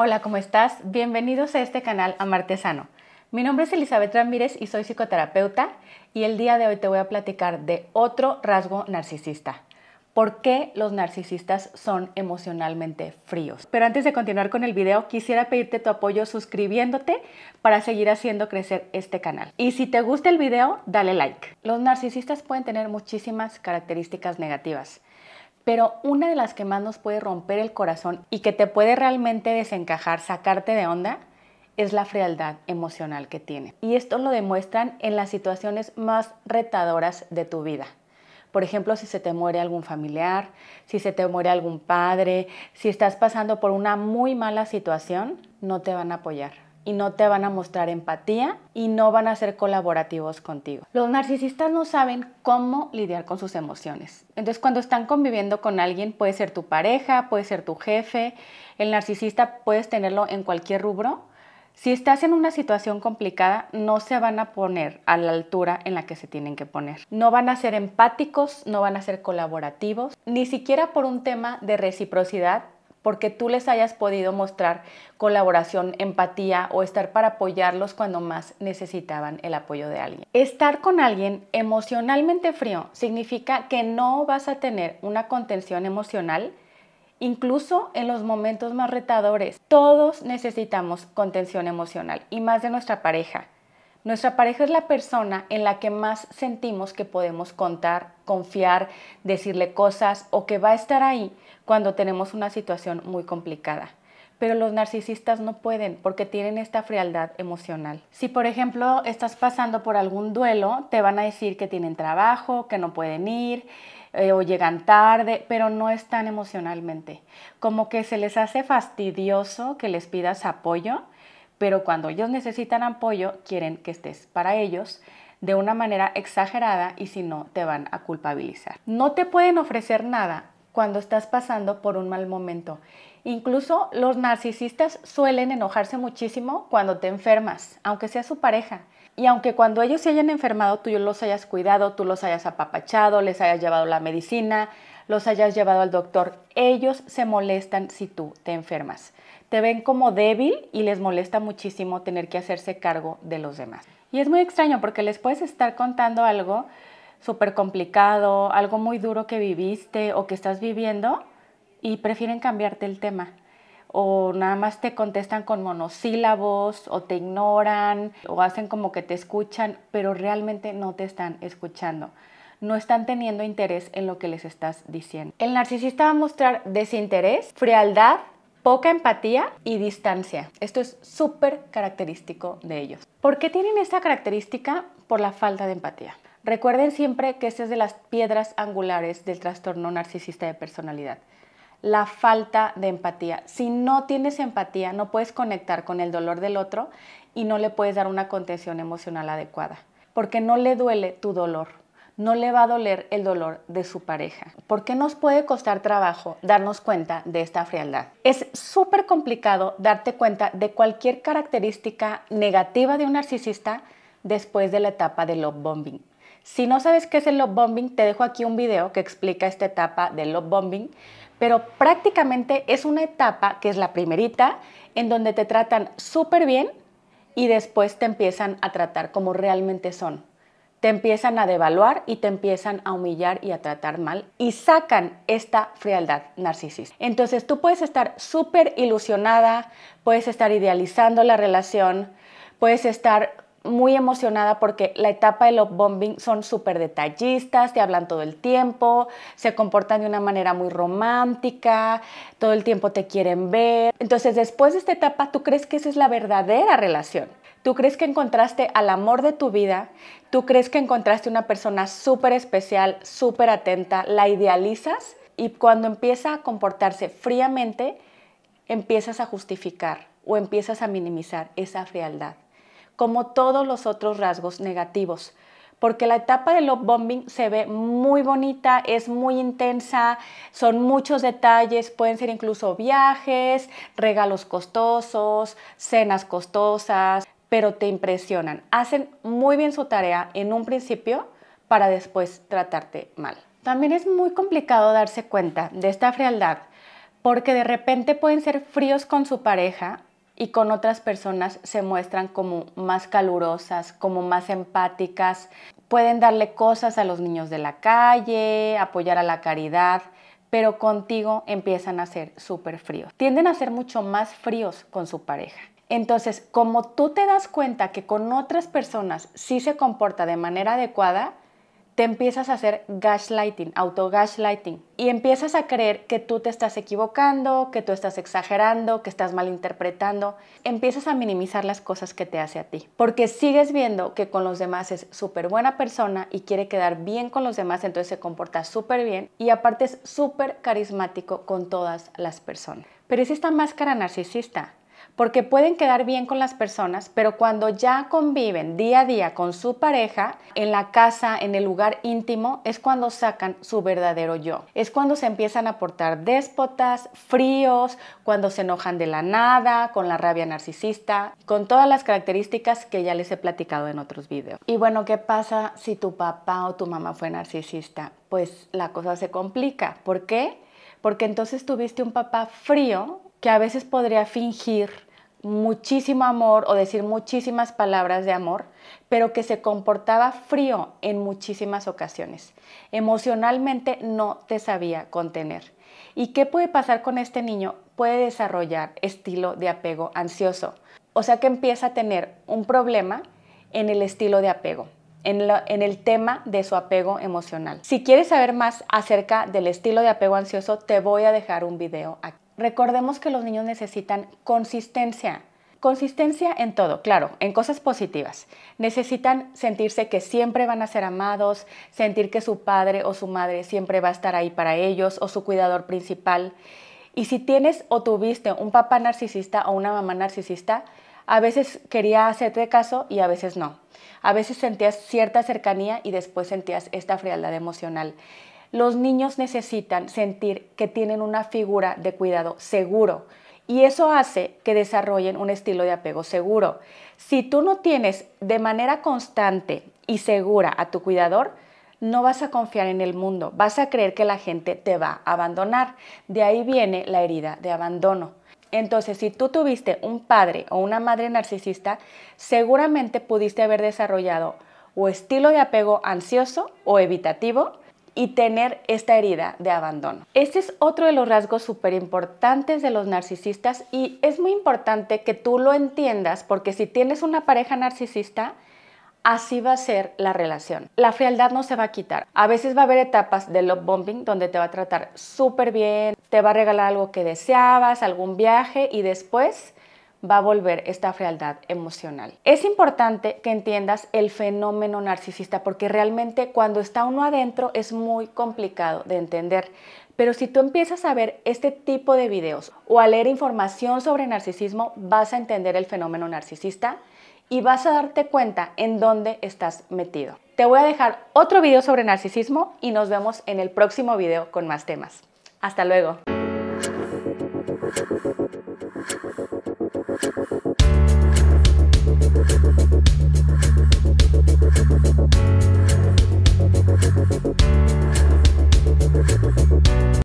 Hola, ¿cómo estás? Bienvenidos a este canal Amartesano. Mi nombre es Elizabeth Ramírez y soy psicoterapeuta y el día de hoy te voy a platicar de otro rasgo narcisista. ¿Por qué los narcisistas son emocionalmente fríos? Pero antes de continuar con el video, quisiera pedirte tu apoyo suscribiéndote para seguir haciendo crecer este canal. Y si te gusta el video, dale like. Los narcisistas pueden tener muchísimas características negativas pero una de las que más nos puede romper el corazón y que te puede realmente desencajar, sacarte de onda, es la frialdad emocional que tiene. Y esto lo demuestran en las situaciones más retadoras de tu vida. Por ejemplo, si se te muere algún familiar, si se te muere algún padre, si estás pasando por una muy mala situación, no te van a apoyar, y no te van a mostrar empatía y no van a ser colaborativos contigo. Los narcisistas no saben cómo lidiar con sus emociones. Entonces cuando están conviviendo con alguien, puede ser tu pareja, puede ser tu jefe, el narcisista puedes tenerlo en cualquier rubro. Si estás en una situación complicada, no se van a poner a la altura en la que se tienen que poner. No van a ser empáticos, no van a ser colaborativos, ni siquiera por un tema de reciprocidad porque tú les hayas podido mostrar colaboración, empatía o estar para apoyarlos cuando más necesitaban el apoyo de alguien. Estar con alguien emocionalmente frío significa que no vas a tener una contención emocional incluso en los momentos más retadores. Todos necesitamos contención emocional y más de nuestra pareja. Nuestra pareja es la persona en la que más sentimos que podemos contar, confiar, decirle cosas o que va a estar ahí cuando tenemos una situación muy complicada. Pero los narcisistas no pueden porque tienen esta frialdad emocional. Si por ejemplo estás pasando por algún duelo, te van a decir que tienen trabajo, que no pueden ir, eh, o llegan tarde, pero no están emocionalmente. Como que se les hace fastidioso que les pidas apoyo pero cuando ellos necesitan apoyo, quieren que estés para ellos de una manera exagerada y si no, te van a culpabilizar. No te pueden ofrecer nada cuando estás pasando por un mal momento. Incluso los narcisistas suelen enojarse muchísimo cuando te enfermas, aunque sea su pareja. Y aunque cuando ellos se hayan enfermado, tú los hayas cuidado, tú los hayas apapachado, les hayas llevado la medicina, los hayas llevado al doctor. Ellos se molestan si tú te enfermas. Te ven como débil y les molesta muchísimo tener que hacerse cargo de los demás. Y es muy extraño porque les puedes estar contando algo súper complicado, algo muy duro que viviste o que estás viviendo y prefieren cambiarte el tema. O nada más te contestan con monosílabos o te ignoran o hacen como que te escuchan, pero realmente no te están escuchando no están teniendo interés en lo que les estás diciendo. El narcisista va a mostrar desinterés, frialdad, poca empatía y distancia. Esto es súper característico de ellos. ¿Por qué tienen esta característica? Por la falta de empatía. Recuerden siempre que esta es de las piedras angulares del trastorno narcisista de personalidad. La falta de empatía. Si no tienes empatía, no puedes conectar con el dolor del otro y no le puedes dar una contención emocional adecuada, porque no le duele tu dolor, no le va a doler el dolor de su pareja. ¿Por qué nos puede costar trabajo darnos cuenta de esta frialdad? Es súper complicado darte cuenta de cualquier característica negativa de un narcisista después de la etapa del love bombing. Si no sabes qué es el love bombing, te dejo aquí un video que explica esta etapa del love bombing, pero prácticamente es una etapa que es la primerita en donde te tratan súper bien y después te empiezan a tratar como realmente son te empiezan a devaluar y te empiezan a humillar y a tratar mal y sacan esta frialdad narcisista. Entonces tú puedes estar súper ilusionada, puedes estar idealizando la relación, puedes estar muy emocionada porque la etapa del bombing son súper detallistas, te hablan todo el tiempo, se comportan de una manera muy romántica, todo el tiempo te quieren ver. Entonces, después de esta etapa, tú crees que esa es la verdadera relación. Tú crees que encontraste al amor de tu vida, tú crees que encontraste una persona súper especial, súper atenta, la idealizas y cuando empieza a comportarse fríamente, empiezas a justificar o empiezas a minimizar esa frialdad como todos los otros rasgos negativos. Porque la etapa del love bombing se ve muy bonita, es muy intensa, son muchos detalles, pueden ser incluso viajes, regalos costosos, cenas costosas, pero te impresionan. Hacen muy bien su tarea en un principio para después tratarte mal. También es muy complicado darse cuenta de esta frialdad porque de repente pueden ser fríos con su pareja y con otras personas se muestran como más calurosas, como más empáticas, pueden darle cosas a los niños de la calle, apoyar a la caridad, pero contigo empiezan a ser súper fríos. Tienden a ser mucho más fríos con su pareja. Entonces, como tú te das cuenta que con otras personas sí se comporta de manera adecuada, te empiezas a hacer gaslighting, auto y empiezas a creer que tú te estás equivocando, que tú estás exagerando, que estás malinterpretando, empiezas a minimizar las cosas que te hace a ti, porque sigues viendo que con los demás es súper buena persona y quiere quedar bien con los demás, entonces se comporta súper bien y aparte es súper carismático con todas las personas. Pero es esta máscara narcisista porque pueden quedar bien con las personas, pero cuando ya conviven día a día con su pareja, en la casa, en el lugar íntimo, es cuando sacan su verdadero yo. Es cuando se empiezan a portar déspotas, fríos, cuando se enojan de la nada, con la rabia narcisista, con todas las características que ya les he platicado en otros videos. Y bueno, ¿qué pasa si tu papá o tu mamá fue narcisista? Pues la cosa se complica. ¿Por qué? Porque entonces tuviste un papá frío que a veces podría fingir muchísimo amor o decir muchísimas palabras de amor, pero que se comportaba frío en muchísimas ocasiones. Emocionalmente no te sabía contener. ¿Y qué puede pasar con este niño? Puede desarrollar estilo de apego ansioso. O sea que empieza a tener un problema en el estilo de apego. En, el tema de su apego emocional. Si quieres saber más acerca del estilo de apego ansioso, te voy a dejar un video aquí recordemos que los niños necesitan consistencia. Consistencia en todo, claro, en cosas positivas. Necesitan sentirse que siempre van a ser amados, sentir que su padre o su madre siempre va a estar ahí para ellos o su cuidador principal. Y si tienes o tuviste un papá narcisista o una mamá narcisista, a veces quería hacerte caso y a veces no. A veces sentías cierta cercanía y después sentías esta frialdad emocional. Los niños necesitan sentir que tienen una figura de cuidado seguro y eso hace que desarrollen un estilo de apego seguro. Si tú no tienes de manera constante y segura a tu cuidador, no vas a confiar en el mundo, vas a creer que la gente te va a abandonar. De ahí viene la herida de abandono. Entonces, si tú tuviste un padre o una madre narcisista, seguramente pudiste haber desarrollado o estilo de apego ansioso o evitativo, y tener esta herida de abandono. Este es otro de los rasgos súper importantes de los narcisistas y es muy importante que tú lo entiendas porque si tienes una pareja narcisista, así va a ser la relación. La frialdad no se va a quitar. A veces va a haber etapas de love bombing donde te va a tratar súper bien, te va a regalar algo que deseabas, algún viaje y después va a volver esta frialdad emocional. Es importante que entiendas el fenómeno narcisista porque realmente cuando está uno adentro es muy complicado de entender. Pero si tú empiezas a ver este tipo de videos o a leer información sobre narcisismo, vas a entender el fenómeno narcisista y vas a darte cuenta en dónde estás metido. Te voy a dejar otro video sobre narcisismo y nos vemos en el próximo video con más temas. Hasta luego. Thank you.